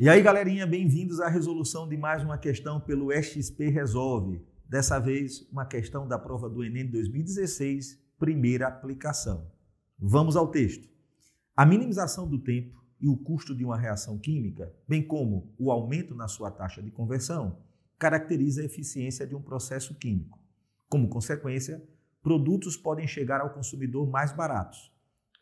E aí, galerinha, bem-vindos à resolução de mais uma questão pelo XP Resolve. Dessa vez, uma questão da prova do Enem 2016, primeira aplicação. Vamos ao texto. A minimização do tempo e o custo de uma reação química, bem como o aumento na sua taxa de conversão, caracteriza a eficiência de um processo químico. Como consequência, produtos podem chegar ao consumidor mais baratos.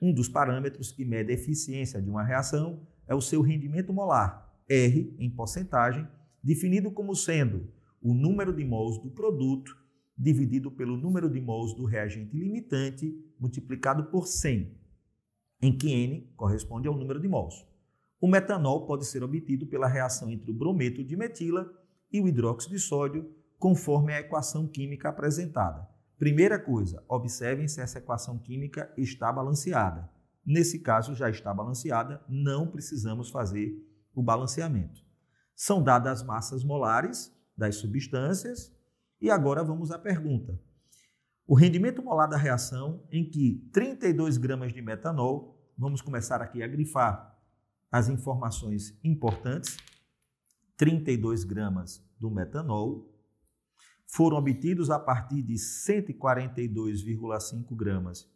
Um dos parâmetros que mede a eficiência de uma reação é o seu rendimento molar, R em porcentagem, definido como sendo o número de mols do produto dividido pelo número de mols do reagente limitante multiplicado por 100, em que N corresponde ao número de mols. O metanol pode ser obtido pela reação entre o brometo de metila e o hidróxido de sódio, conforme a equação química apresentada. Primeira coisa, observem se essa equação química está balanceada. Nesse caso, já está balanceada, não precisamos fazer o balanceamento. São dadas as massas molares das substâncias e agora vamos à pergunta. O rendimento molar da reação em que 32 gramas de metanol, vamos começar aqui a grifar as informações importantes, 32 gramas do metanol, foram obtidos a partir de 142,5 gramas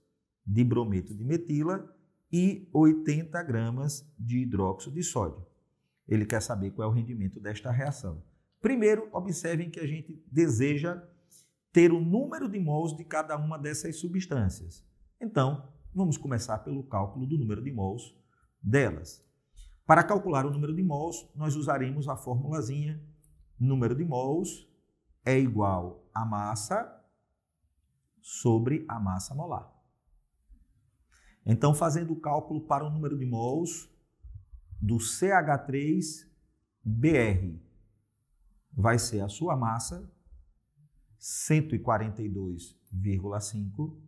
de brometo de metila e 80 gramas de hidróxido de sódio ele quer saber qual é o rendimento desta reação. Primeiro, observem que a gente deseja ter o número de mols de cada uma dessas substâncias. Então, vamos começar pelo cálculo do número de mols delas. Para calcular o número de mols, nós usaremos a formulazinha número de mols é igual a massa sobre a massa molar. Então, fazendo o cálculo para o número de mols, do CH3BR. Vai ser a sua massa, 142,5,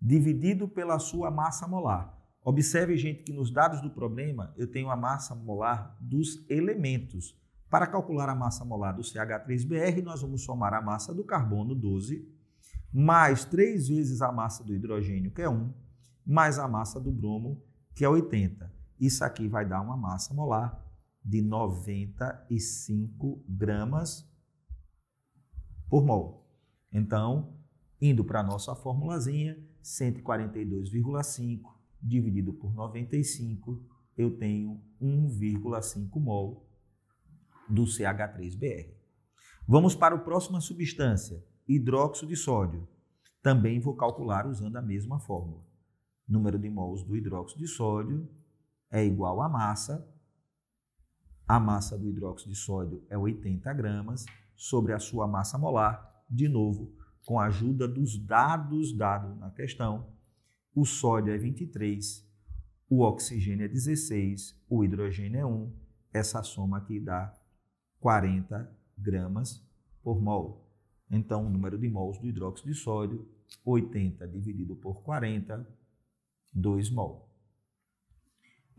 dividido pela sua massa molar. Observe, gente, que nos dados do problema eu tenho a massa molar dos elementos. Para calcular a massa molar do CH3BR, nós vamos somar a massa do carbono, 12, mais 3 vezes a massa do hidrogênio, que é 1, mais a massa do bromo, que é 80. Isso aqui vai dar uma massa molar de 95 gramas por mol. Então, indo para a nossa formulazinha, 142,5 dividido por 95, eu tenho 1,5 mol do CH3Br. Vamos para a próxima substância, hidróxido de sódio. Também vou calcular usando a mesma fórmula. Número de mols do hidróxido de sódio é igual à massa. A massa do hidróxido de sódio é 80 gramas sobre a sua massa molar. De novo, com a ajuda dos dados dados na questão, o sódio é 23, o oxigênio é 16, o hidrogênio é 1. Essa soma aqui dá 40 gramas por mol. Então, o número de mols do hidróxido de sódio, 80 dividido por 40, 2 mols.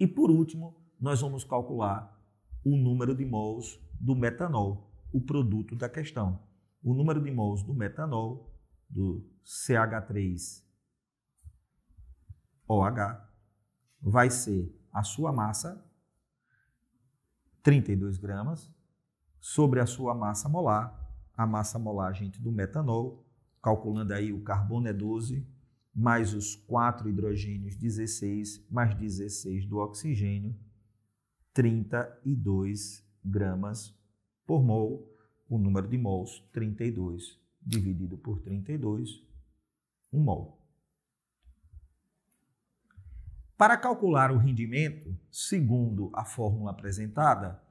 E por último, nós vamos calcular o número de mols do metanol, o produto da questão. O número de mols do metanol, do CH3OH, vai ser a sua massa, 32 gramas, sobre a sua massa molar, a massa molar, gente, do metanol, calculando aí o carbono é 12, mais os quatro hidrogênios, 16, mais 16 do oxigênio, 32 gramas por mol, o número de mols, 32 dividido por 32, 1 um mol. Para calcular o rendimento, segundo a fórmula apresentada,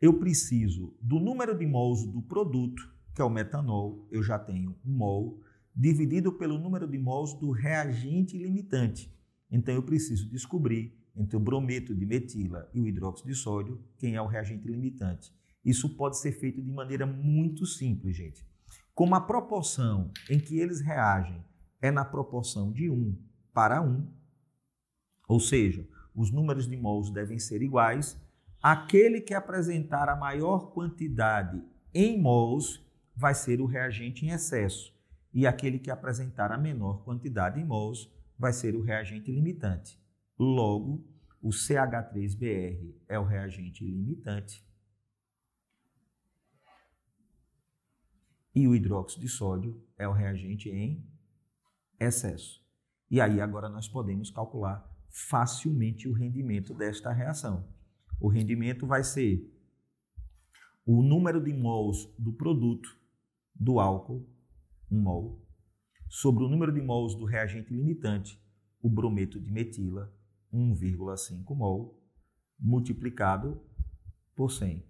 eu preciso do número de mols do produto, que é o metanol, eu já tenho 1 um mol, dividido pelo número de mols do reagente limitante. Então eu preciso descobrir entre o brometo de metila e o hidróxido de sódio quem é o reagente limitante. Isso pode ser feito de maneira muito simples, gente. Como a proporção em que eles reagem é na proporção de 1 para 1, ou seja, os números de mols devem ser iguais, aquele que apresentar a maior quantidade em mols vai ser o reagente em excesso e aquele que apresentar a menor quantidade em mols vai ser o reagente limitante. Logo, o CH3BR é o reagente limitante e o hidróxido de sódio é o reagente em excesso. E aí agora nós podemos calcular facilmente o rendimento desta reação. O rendimento vai ser o número de mols do produto do álcool um mol, sobre o número de mols do reagente limitante, o brometo de metila, 1,5 mol, multiplicado por 100.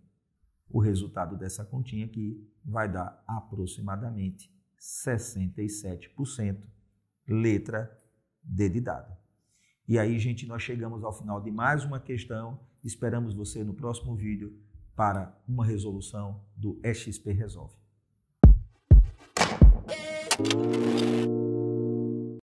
O resultado dessa continha aqui vai dar aproximadamente 67%, letra D de dado. E aí, gente, nós chegamos ao final de mais uma questão. Esperamos você no próximo vídeo para uma resolução do XP Resolve. you